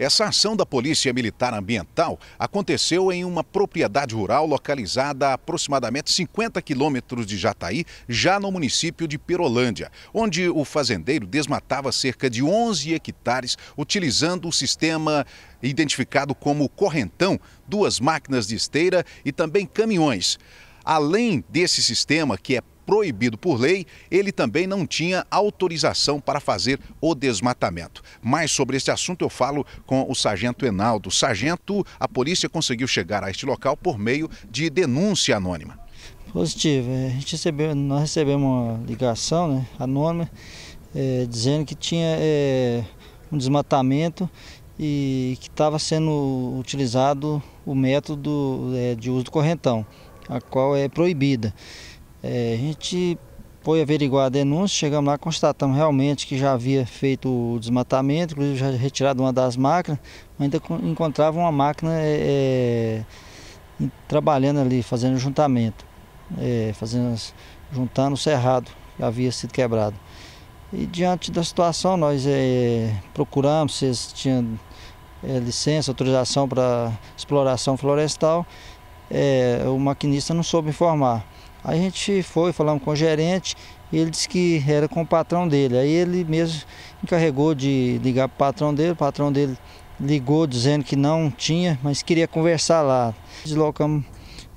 Essa ação da Polícia Militar Ambiental aconteceu em uma propriedade rural localizada a aproximadamente 50 quilômetros de Jataí, já no município de Perolândia, onde o fazendeiro desmatava cerca de 11 hectares utilizando o sistema identificado como correntão, duas máquinas de esteira e também caminhões. Além desse sistema que é proibido por lei, ele também não tinha autorização para fazer o desmatamento. Mais sobre esse assunto eu falo com o sargento Enaldo. Sargento, a polícia conseguiu chegar a este local por meio de denúncia anônima. Positivo. É, a gente recebeu, nós recebemos uma ligação né, anônima é, dizendo que tinha é, um desmatamento e que estava sendo utilizado o método é, de uso do correntão, a qual é proibida. É, a gente foi averiguar a denúncia, chegamos lá, constatamos realmente que já havia feito o desmatamento, inclusive já retirado uma das máquinas, ainda encontrava uma máquina é, é trabalhando ali, fazendo juntamento, é, fazendo, juntando o cerrado que havia sido quebrado. E diante da situação, nós é, procuramos se eles tinham é, licença, autorização para exploração florestal. É, o maquinista não soube informar. A gente foi, falamos com o gerente, e ele disse que era com o patrão dele. Aí ele mesmo encarregou de ligar para o patrão dele, o patrão dele ligou dizendo que não tinha, mas queria conversar lá. Deslocamos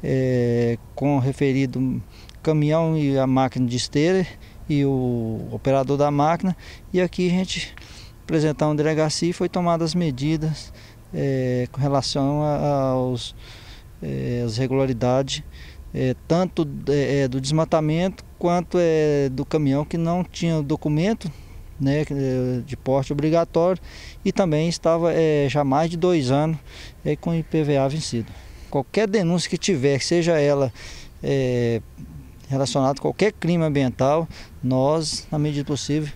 é, com o referido caminhão e a máquina de esteira e o operador da máquina. E aqui a gente apresentou uma delegacia e foi tomadas as medidas é, com relação às é, eh, é, tanto é, é, do desmatamento quanto é, do caminhão que não tinha documento né, é, de porte obrigatório e também estava é, já mais de dois anos é, com IPVA vencido. Qualquer denúncia que tiver, seja ela é, relacionada a qualquer crime ambiental, nós, na medida possível,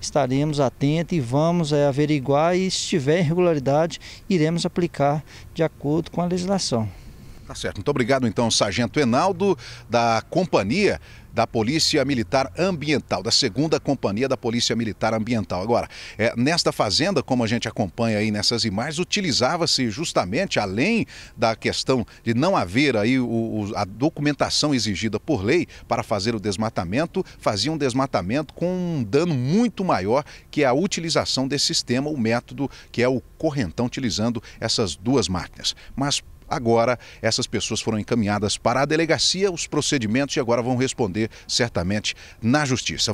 estaremos atentos e vamos é, averiguar e se tiver irregularidade, iremos aplicar de acordo com a legislação. Tá certo. Muito obrigado, então, Sargento Enaldo, da Companhia da Polícia Militar Ambiental, da segunda companhia da Polícia Militar Ambiental. Agora, é, nesta fazenda, como a gente acompanha aí nessas imagens, utilizava-se justamente, além da questão de não haver aí o, o, a documentação exigida por lei para fazer o desmatamento, fazia um desmatamento com um dano muito maior que é a utilização desse sistema, o método que é o correntão utilizando essas duas máquinas. Mas Agora, essas pessoas foram encaminhadas para a delegacia, os procedimentos e agora vão responder certamente na justiça.